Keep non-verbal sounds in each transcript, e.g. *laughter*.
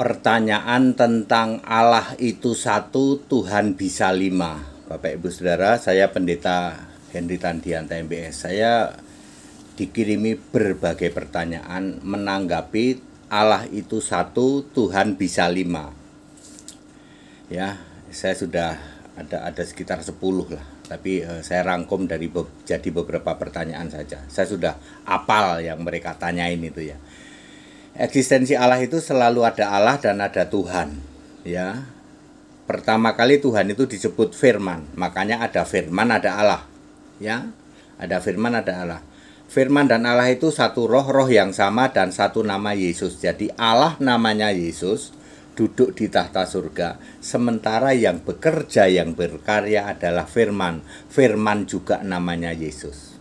pertanyaan tentang Allah itu satu, Tuhan bisa lima. Bapak Ibu Saudara, saya Pendeta Henry Tandianta MBS. Saya dikirimi berbagai pertanyaan menanggapi Allah itu satu, Tuhan bisa lima. Ya, saya sudah ada ada sekitar 10 lah, tapi eh, saya rangkum dari be jadi beberapa pertanyaan saja. Saya sudah apal yang mereka tanyain itu ya. Eksistensi Allah itu selalu ada Allah dan ada Tuhan, ya. Pertama kali Tuhan itu disebut firman, makanya ada firman, ada Allah, ya. Ada firman, ada Allah. Firman dan Allah itu satu roh, roh yang sama dan satu nama Yesus. Jadi Allah namanya Yesus duduk di tahta surga, sementara yang bekerja, yang berkarya adalah firman. Firman juga namanya Yesus.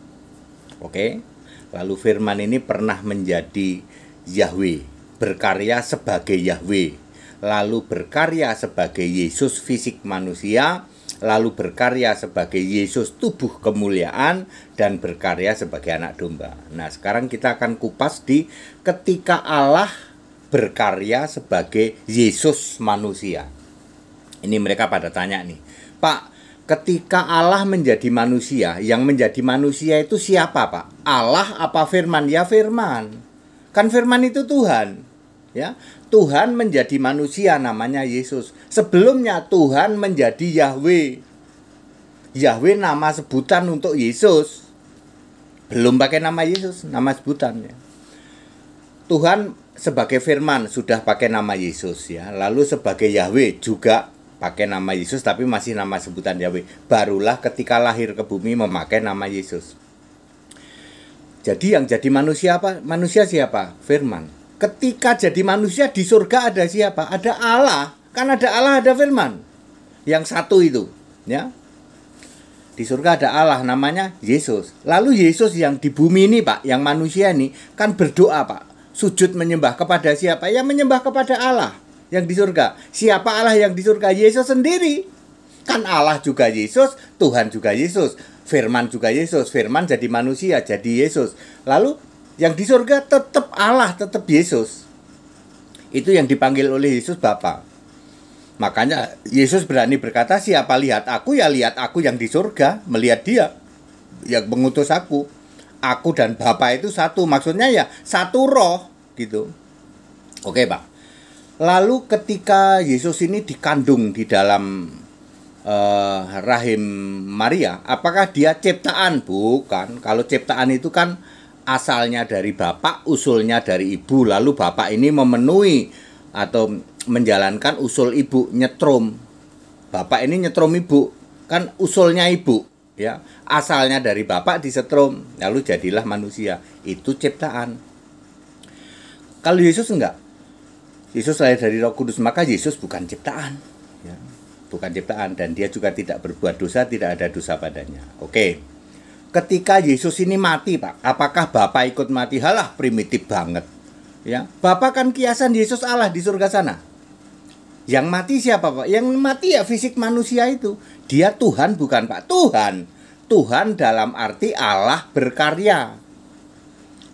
Oke. Lalu firman ini pernah menjadi Yahweh, berkarya sebagai Yahweh, lalu berkarya sebagai Yesus fisik manusia, lalu berkarya sebagai Yesus tubuh kemuliaan dan berkarya sebagai anak domba. Nah, sekarang kita akan kupas di ketika Allah berkarya sebagai Yesus manusia. Ini mereka pada tanya nih, Pak, ketika Allah menjadi manusia, yang menjadi manusia itu siapa, Pak? Allah apa firman? Ya firman. Kan firman itu Tuhan. Ya, Tuhan menjadi manusia namanya Yesus. Sebelumnya Tuhan menjadi Yahweh. Yahweh nama sebutan untuk Yesus. Belum pakai nama Yesus, nama sebutannya. Tuhan sebagai firman sudah pakai nama Yesus ya. Lalu sebagai Yahweh juga pakai nama Yesus tapi masih nama sebutan Yahweh. Barulah ketika lahir ke bumi memakai nama Yesus. Jadi yang jadi manusia apa? Manusia siapa? Firman. Ketika jadi manusia di surga ada siapa? Ada Allah. Kan ada Allah, ada firman. Yang satu itu, ya. Di surga ada Allah namanya Yesus. Lalu Yesus yang di bumi ini, Pak, yang manusia ini kan berdoa, Pak. Sujud menyembah kepada siapa? Yang menyembah kepada Allah yang di surga. Siapa Allah yang di surga? Yesus sendiri. Kan Allah juga Yesus, Tuhan juga Yesus firman juga Yesus, firman jadi manusia, jadi Yesus. Lalu yang di surga tetap Allah, tetap Yesus. Itu yang dipanggil oleh Yesus Bapa. Makanya Yesus berani berkata, siapa lihat aku ya lihat aku yang di surga, melihat dia yang mengutus aku. Aku dan Bapa itu satu, maksudnya ya satu roh gitu. Oke, Pak. Lalu ketika Yesus ini dikandung di dalam uh, rahim Maria, apakah dia ciptaan? Bukan. Kalau ciptaan itu kan asalnya dari bapak, usulnya dari ibu. Lalu bapak ini memenuhi atau menjalankan usul ibu nyetrum. Bapak ini nyetrum ibu, kan usulnya ibu, ya. Asalnya dari bapak disetrum, lalu jadilah manusia. Itu ciptaan. Kalau Yesus enggak? Yesus lahir dari Roh Kudus, maka Yesus bukan ciptaan bukan ciptaan dan dia juga tidak berbuat dosa, tidak ada dosa padanya. Oke. Ketika Yesus ini mati, Pak, apakah Bapak ikut mati? Halah, primitif banget. Ya, Bapak kan kiasan Yesus Allah di surga sana. Yang mati siapa, Pak? Yang mati ya fisik manusia itu. Dia Tuhan bukan, Pak? Tuhan. Tuhan dalam arti Allah berkarya.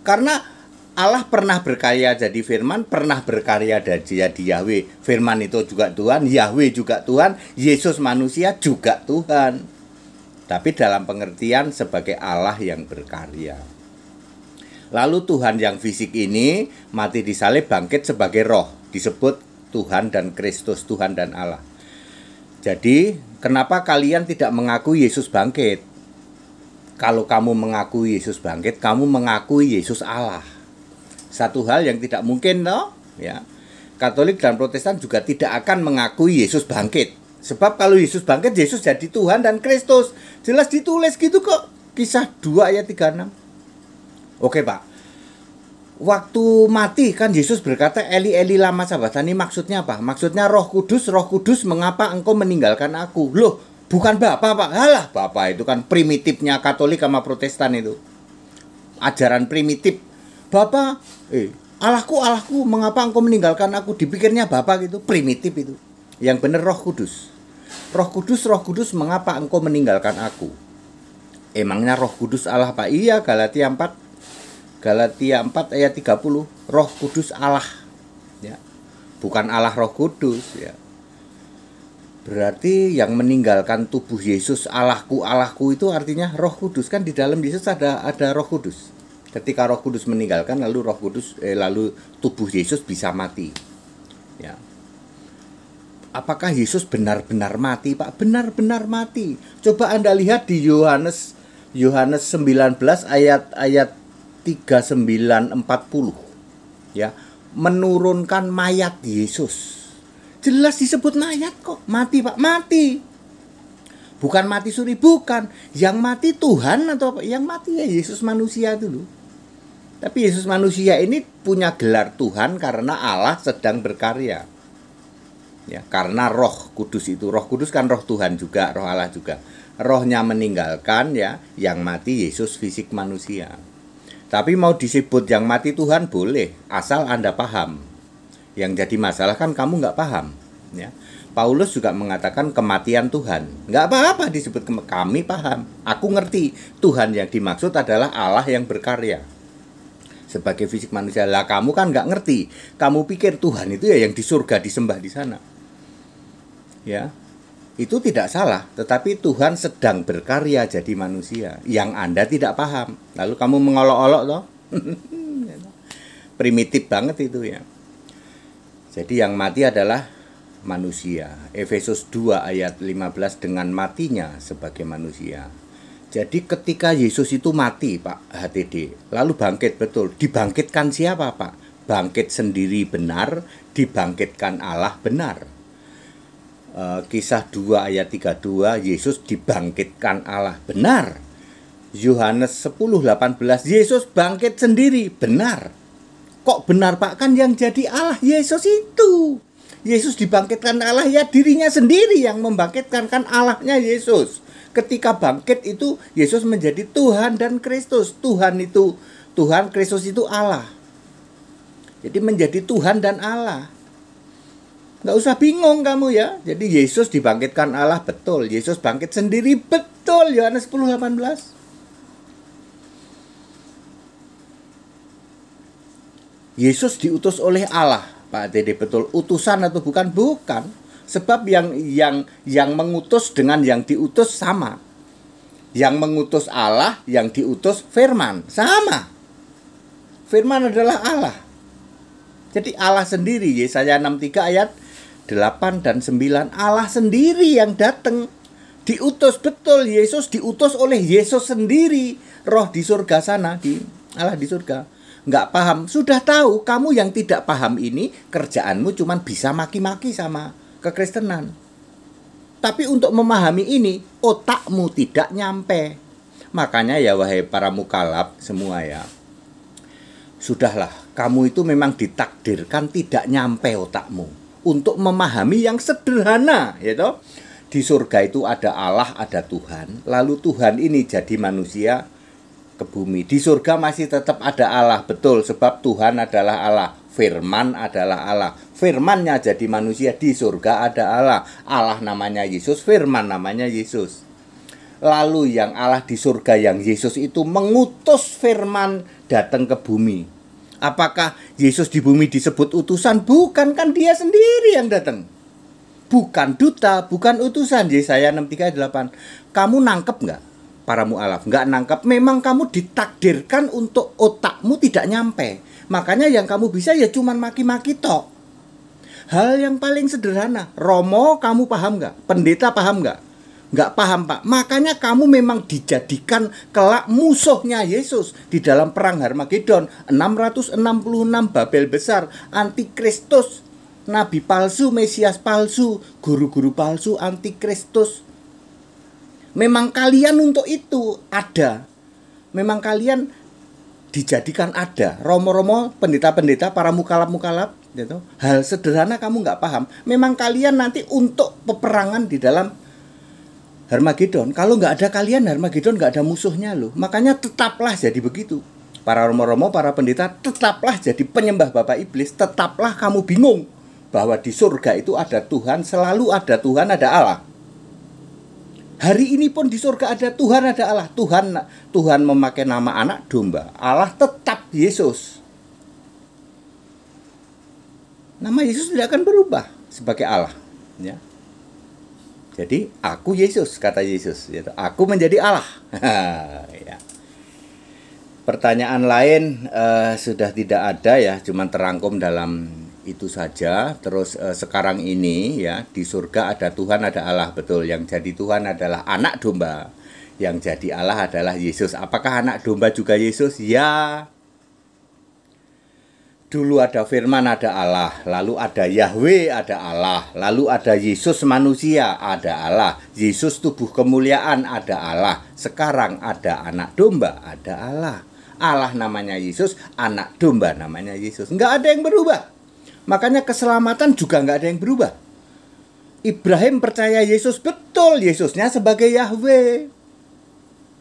Karena Allah pernah berkarya jadi firman, pernah berkarya jadi Yahweh. Firman itu juga Tuhan, Yahweh juga Tuhan, Yesus manusia juga Tuhan. Tapi dalam pengertian sebagai Allah yang berkarya. Lalu Tuhan yang fisik ini mati di salib bangkit sebagai roh, disebut Tuhan dan Kristus, Tuhan dan Allah. Jadi, kenapa kalian tidak mengaku Yesus bangkit? Kalau kamu mengaku Yesus bangkit, kamu mengakui Yesus Allah satu hal yang tidak mungkin no ya. Katolik dan Protestan juga tidak akan mengakui Yesus bangkit. Sebab kalau Yesus bangkit, Yesus jadi Tuhan dan Kristus. Jelas ditulis gitu kok. Kisah 2 ayat 36. Oke, Pak. Waktu mati kan Yesus berkata Eli Eli lama sabatani maksudnya apa? Maksudnya Roh Kudus, Roh Kudus mengapa engkau meninggalkan aku? Loh, bukan Bapak, Pak. Halah, Bapak itu kan primitifnya Katolik sama Protestan itu. Ajaran primitif Bapa, eh, Allahku, Allahku, mengapa engkau meninggalkan aku? Dipikirnya Bapa gitu, primitif itu. Yang benar Roh Kudus. Roh Kudus, Roh Kudus, mengapa engkau meninggalkan aku? Emangnya Roh Kudus Allah Pak? Iya, Galatia 4 Galatia 4 ayat 30. Roh Kudus Allah. Ya. Bukan Allah Roh Kudus, ya. Berarti yang meninggalkan tubuh Yesus Allahku Allahku itu artinya Roh Kudus kan di dalam Yesus ada ada Roh Kudus ketika Roh Kudus meninggalkan lalu Roh Kudus eh, lalu tubuh Yesus bisa mati. Ya. Apakah Yesus benar-benar mati, Pak? Benar-benar mati. Coba Anda lihat di Yohanes Yohanes 19 ayat ayat 3940. Ya, menurunkan mayat Yesus. Jelas disebut mayat kok. Mati, Pak. Mati bukan mati suri bukan yang mati Tuhan atau apa yang mati ya Yesus manusia dulu tapi Yesus manusia ini punya gelar Tuhan karena Allah sedang berkarya. Ya, karena Roh Kudus itu, Roh Kudus kan roh Tuhan juga, roh Allah juga. Rohnya meninggalkan ya yang mati Yesus fisik manusia. Tapi mau disebut yang mati Tuhan boleh, asal Anda paham. Yang jadi masalah kan kamu nggak paham. Ya. Paulus juga mengatakan kematian Tuhan. Nggak apa-apa disebut kami paham. Aku ngerti Tuhan yang dimaksud adalah Allah yang berkarya sebagai fisik manusia lah kamu kan nggak ngerti kamu pikir Tuhan itu ya yang di surga disembah di sana ya itu tidak salah tetapi Tuhan sedang berkarya jadi manusia yang anda tidak paham lalu kamu mengolok-olok loh *laughs* primitif banget itu ya jadi yang mati adalah manusia Efesus 2 ayat 15 dengan matinya sebagai manusia jadi ketika Yesus itu mati, Pak HTD, lalu bangkit betul. Dibangkitkan siapa, Pak? Bangkit sendiri benar, dibangkitkan Allah benar. E, kisah 2 ayat 32, Yesus dibangkitkan Allah benar. Yohanes 10:18, Yesus bangkit sendiri benar. Kok benar, Pak? Kan yang jadi Allah Yesus itu. Yesus dibangkitkan Allah ya dirinya sendiri yang membangkitkan kan Allahnya Yesus ketika bangkit itu Yesus menjadi Tuhan dan Kristus. Tuhan itu Tuhan Kristus itu Allah. Jadi menjadi Tuhan dan Allah. Nggak usah bingung kamu ya. Jadi Yesus dibangkitkan Allah betul. Yesus bangkit sendiri betul. Yohanes 10, 18. Yesus diutus oleh Allah. Pak Dede betul utusan atau bukan? Bukan. Sebab yang yang yang mengutus dengan yang diutus sama. Yang mengutus Allah, yang diutus firman, sama. Firman adalah Allah. Jadi Allah sendiri Yesaya 63 ayat 8 dan 9 Allah sendiri yang datang diutus betul Yesus diutus oleh Yesus sendiri roh di surga sana di Allah di surga nggak paham sudah tahu kamu yang tidak paham ini kerjaanmu cuman bisa maki-maki sama kekristenan. Tapi untuk memahami ini, otakmu tidak nyampe. Makanya ya wahai para mukalab semua ya. Sudahlah, kamu itu memang ditakdirkan tidak nyampe otakmu untuk memahami yang sederhana, ya toh. Di surga itu ada Allah, ada Tuhan. Lalu Tuhan ini jadi manusia ke bumi. Di surga masih tetap ada Allah, betul sebab Tuhan adalah Allah, firman adalah Allah, firmannya jadi manusia di surga ada Allah Allah namanya Yesus firman namanya Yesus lalu yang Allah di surga yang Yesus itu mengutus firman datang ke bumi apakah Yesus di bumi disebut utusan bukan kan dia sendiri yang datang bukan duta bukan utusan Yesaya 638 kamu nangkep nggak para mualaf nggak nangkep memang kamu ditakdirkan untuk otakmu tidak nyampe makanya yang kamu bisa ya cuman maki-maki tok Hal yang paling sederhana, Romo kamu paham nggak? Pendeta paham nggak? Nggak paham pak. Makanya kamu memang dijadikan kelak musuhnya Yesus di dalam perang Harmagedon 666 Babel besar antikristus nabi palsu, mesias palsu, guru-guru palsu, antikristus. Memang kalian untuk itu ada. Memang kalian dijadikan ada. Romo-romo, pendeta-pendeta, para mukalap-mukalap gitu. Hal sederhana kamu nggak paham. Memang kalian nanti untuk peperangan di dalam hermagedon Kalau nggak ada kalian hermagedon nggak ada musuhnya loh. Makanya tetaplah jadi begitu. Para romo-romo, para pendeta, tetaplah jadi penyembah Bapak Iblis. Tetaplah kamu bingung bahwa di surga itu ada Tuhan, selalu ada Tuhan, ada Allah. Hari ini pun di surga ada Tuhan, ada Allah. Tuhan Tuhan memakai nama anak domba. Allah tetap Yesus nama Yesus tidak akan berubah sebagai Allah ya jadi aku Yesus kata Yesus yaitu aku menjadi Allah *laughs* ya pertanyaan lain uh, sudah tidak ada ya Cuma terangkum dalam itu saja terus uh, sekarang ini ya di surga ada Tuhan ada Allah betul yang jadi Tuhan adalah anak domba yang jadi Allah adalah Yesus apakah anak domba juga Yesus ya dulu ada firman ada Allah, lalu ada Yahweh ada Allah, lalu ada Yesus manusia ada Allah, Yesus tubuh kemuliaan ada Allah, sekarang ada anak domba ada Allah. Allah namanya Yesus, anak domba namanya Yesus. Enggak ada yang berubah. Makanya keselamatan juga enggak ada yang berubah. Ibrahim percaya Yesus betul, Yesusnya sebagai Yahweh.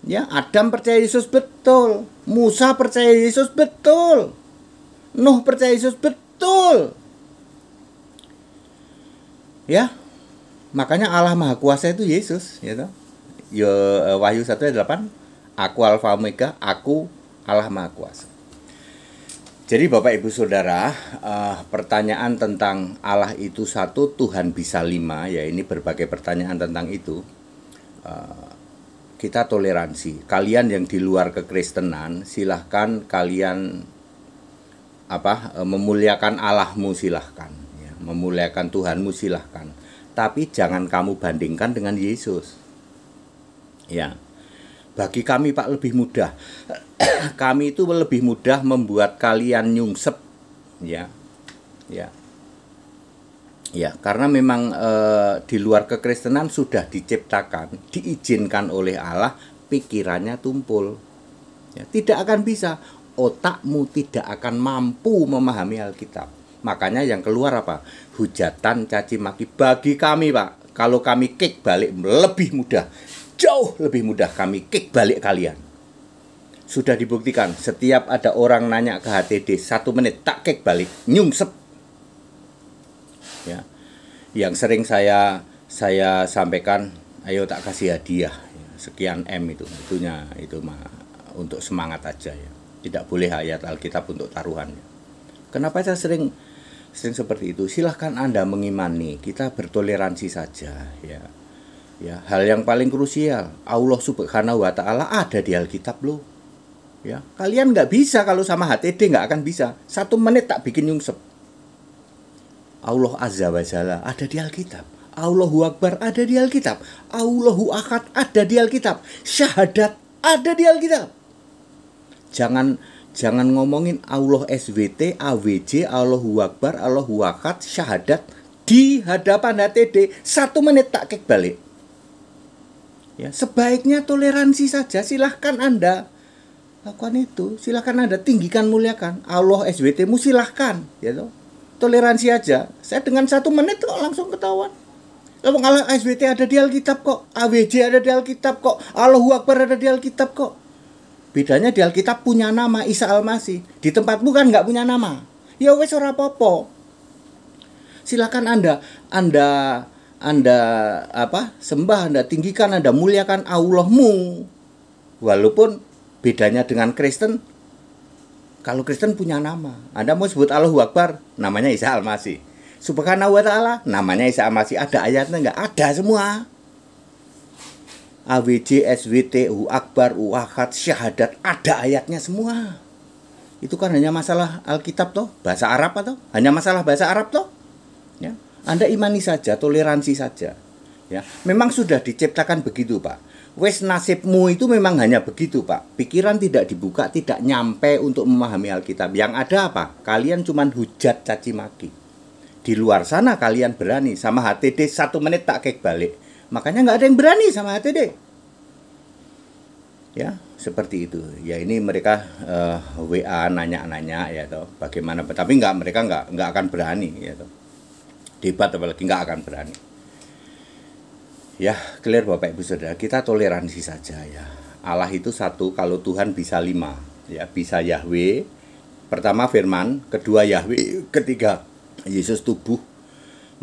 Ya, Adam percaya Yesus betul, Musa percaya Yesus betul, Nuh percaya Yesus betul. Ya. Makanya Allah Maha Kuasa itu Yesus, ya toh. Yo, eh, Wahyu 1 ayat 8, aku Alfa Omega, aku Allah Maha Kuasa. Jadi Bapak Ibu Saudara, uh, pertanyaan tentang Allah itu satu, Tuhan bisa lima, ya ini berbagai pertanyaan tentang itu. Uh, kita toleransi. Kalian yang di luar kekristenan, silahkan kalian apa e, memuliakan Allahmu silahkan ya. memuliakan Tuhanmu silahkan tapi jangan kamu bandingkan dengan Yesus ya bagi kami Pak lebih mudah *clears throat* kami itu lebih mudah membuat kalian nyungsep ya ya ya karena memang e, di luar kekristenan sudah diciptakan diizinkan oleh Allah pikirannya tumpul ya, tidak akan bisa otakmu tidak akan mampu memahami Alkitab. Makanya yang keluar apa? Hujatan caci maki bagi kami, Pak. Kalau kami kick balik lebih mudah. Jauh lebih mudah kami kick balik kalian. Sudah dibuktikan setiap ada orang nanya ke HTD satu menit tak kick balik nyungsep. Ya. Yang sering saya saya sampaikan, ayo tak kasih hadiah ya, sekian M itu. Itunya itu mah untuk semangat aja ya tidak boleh ayat Alkitab untuk taruhan. Kenapa saya sering sering seperti itu? Silahkan Anda mengimani, kita bertoleransi saja ya. Ya, hal yang paling krusial, Allah Subhanahu wa taala ada di Alkitab loh. Ya, kalian nggak bisa kalau sama HTD nggak akan bisa. Satu menit tak bikin nyungsep. Allah Azza wa Jalla ada di Alkitab. Allahu Akbar ada di Alkitab. Allahu Akad ada di Alkitab. Syahadat ada di Alkitab. Jangan jangan ngomongin Allah SWT, AWJ, Allah Akbar, Allah Akad, syahadat di hadapan HTD satu menit tak kek balik. Ya, sebaiknya toleransi saja. Silahkan Anda lakukan itu. Silahkan Anda tinggikan muliakan Allah SWT mu silahkan. Ya lo Toleransi aja. Saya dengan satu menit kok langsung ketahuan. Lalu kalau SWT ada di Alkitab kok. AWJ ada di Alkitab kok. Allah Akbar ada di Alkitab kok Bedanya di Alkitab punya nama Isa Al Masih Di tempatmu kan nggak punya nama. Ya wes ora popo. Silakan Anda Anda Anda apa? sembah, Anda tinggikan, Anda muliakan Allahmu. Walaupun bedanya dengan Kristen kalau Kristen punya nama, Anda mau sebut Allah Akbar, namanya Isa Almasih. Subhanahu wa taala, namanya Isa Al Masih Ada ayatnya enggak? Ada semua. AWJ, SWT, U Akbar, U Ahad, Syahadat, ada ayatnya semua. Itu kan hanya masalah Alkitab toh, bahasa Arab atau hanya masalah bahasa Arab toh. Ya. Anda imani saja, toleransi saja. Ya, memang sudah diciptakan begitu, Pak. Wes nasibmu itu memang hanya begitu, Pak. Pikiran tidak dibuka, tidak nyampe untuk memahami Alkitab. Yang ada apa? Kalian cuman hujat caci maki. Di luar sana kalian berani sama HTD satu menit tak kek balik Makanya nggak ada yang berani sama ATD. Ya, seperti itu. Ya ini mereka uh, eh, WA nanya-nanya ya toh, bagaimana tapi nggak mereka nggak nggak akan berani ya toh. Debat apalagi nggak akan berani. Ya, clear Bapak Ibu Saudara, kita toleransi saja ya. Allah itu satu, kalau Tuhan bisa lima, ya bisa Yahweh, pertama firman, kedua Yahweh, ketiga Yesus tubuh,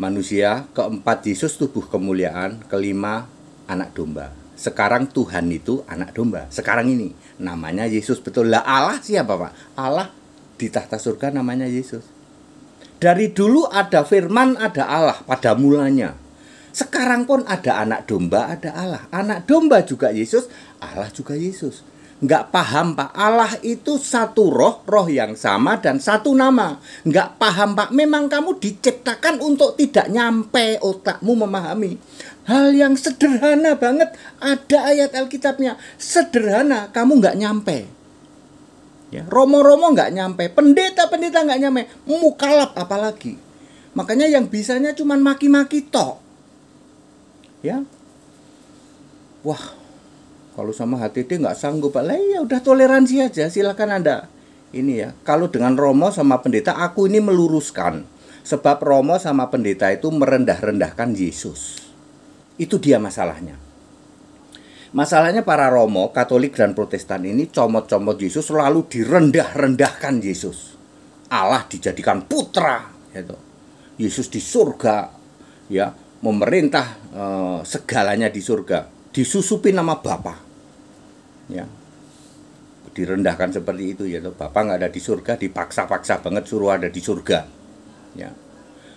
manusia, keempat Yesus tubuh kemuliaan, kelima anak domba. Sekarang Tuhan itu anak domba. Sekarang ini namanya Yesus betul lah Allah siapa Pak? Allah di tahta surga namanya Yesus. Dari dulu ada firman, ada Allah pada mulanya. Sekarang pun ada anak domba, ada Allah. Anak domba juga Yesus, Allah juga Yesus nggak paham pak Allah itu satu roh roh yang sama dan satu nama nggak paham pak memang kamu diciptakan untuk tidak nyampe otakmu memahami hal yang sederhana banget ada ayat Alkitabnya sederhana kamu nggak nyampe ya romo-romo nggak nyampe pendeta-pendeta nggak nyampe mukalap apalagi makanya yang bisanya cuman maki-maki tok ya wah kalau sama HTD nggak sanggup, Pak. Lah ya udah toleransi aja, silakan Anda. Ini ya, kalau dengan Romo sama pendeta aku ini meluruskan. Sebab Romo sama pendeta itu merendah-rendahkan Yesus. Itu dia masalahnya. Masalahnya para Romo, Katolik dan Protestan ini comot-comot Yesus selalu direndah-rendahkan Yesus. Allah dijadikan putra gitu. Yesus di surga ya memerintah eh, segalanya di surga disusupi nama bapak, Ya. Direndahkan seperti itu ya Bapak nggak ada di surga, dipaksa-paksa banget suruh ada di surga. Ya.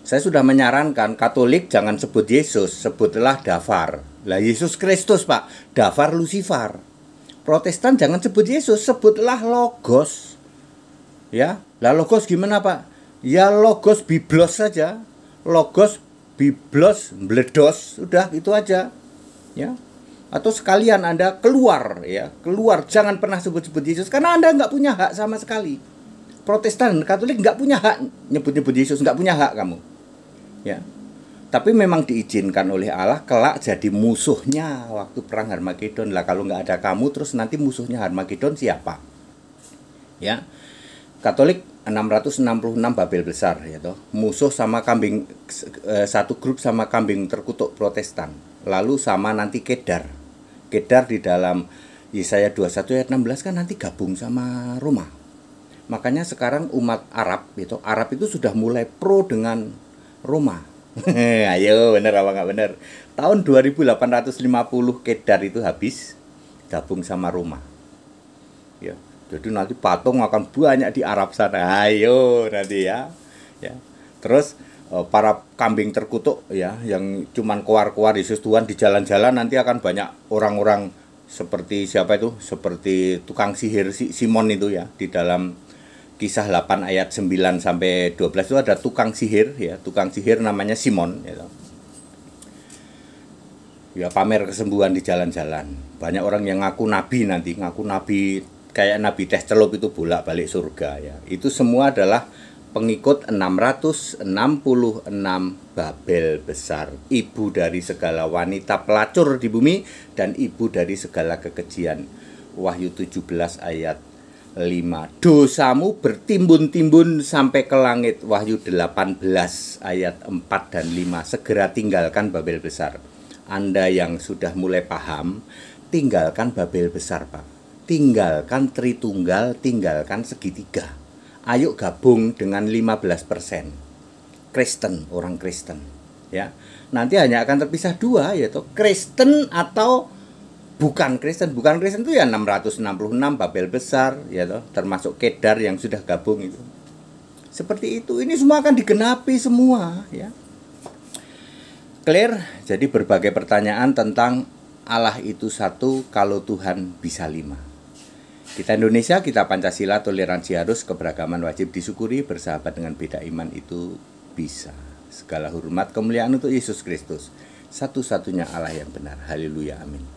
Saya sudah menyarankan Katolik jangan sebut Yesus, sebutlah Dafar. Lah Yesus Kristus, Pak. Dafar Lucifer. Protestan jangan sebut Yesus, sebutlah Logos. Ya. Lah Logos gimana, Pak? Ya Logos biblos saja. Logos biblos bledos, sudah itu aja. Ya atau sekalian Anda keluar ya, keluar jangan pernah sebut-sebut Yesus karena Anda nggak punya hak sama sekali. Protestan Katolik nggak punya hak nyebut-nyebut Yesus, nggak punya hak kamu. Ya. Tapi memang diizinkan oleh Allah kelak jadi musuhnya waktu perang Harmagedon lah. Kalau nggak ada kamu terus nanti musuhnya Harmagedon siapa? Ya. Katolik 666 Babel besar ya toh. Musuh sama kambing eh, satu grup sama kambing terkutuk Protestan. Lalu sama nanti Kedar kedar di dalam Yesaya 21 ayat 16 kan nanti gabung sama Roma. Makanya sekarang umat Arab itu Arab itu sudah mulai pro dengan Roma. *laughs* Ayo bener apa nggak bener? Tahun 2850 Kedar itu habis gabung sama Roma. Ya, jadi nanti patung akan banyak di Arab sana. Ayo nanti ya. Ya. Terus Eh, para kambing terkutuk ya yang cuman keluar-keluar Yesus Tuhan di jalan-jalan nanti akan banyak orang-orang seperti siapa itu seperti tukang sihir si Simon itu ya di dalam kisah 8 ayat 9 sampai 12 itu ada tukang sihir ya tukang sihir namanya Simon ya, ya pamer kesembuhan di jalan-jalan banyak orang yang ngaku nabi nanti ngaku nabi kayak nabi teh celup itu bolak-balik surga ya itu semua adalah pengikut 666 Babel besar, ibu dari segala wanita pelacur di bumi dan ibu dari segala kekejian. Wahyu 17 ayat 5. Dosamu bertimbun-timbun sampai ke langit. Wahyu 18 ayat 4 dan 5. Segera tinggalkan Babel besar. Anda yang sudah mulai paham, tinggalkan Babel besar, Pak. Tinggalkan Tritunggal, tinggalkan segitiga ayo gabung dengan 15% Kristen, orang Kristen. Ya. Nanti hanya akan terpisah dua yaitu Kristen atau bukan Kristen. Bukan Kristen itu ya 666 Babel besar ya toh, termasuk Kedar yang sudah gabung itu. Seperti itu. Ini semua akan digenapi semua ya. Clear? Jadi berbagai pertanyaan tentang Allah itu satu kalau Tuhan bisa lima. Kita Indonesia, kita Pancasila, toleransi harus, keberagaman wajib disyukuri, bersahabat dengan beda iman itu bisa. Segala hormat kemuliaan untuk Yesus Kristus, satu-satunya Allah yang benar. Haleluya, amin.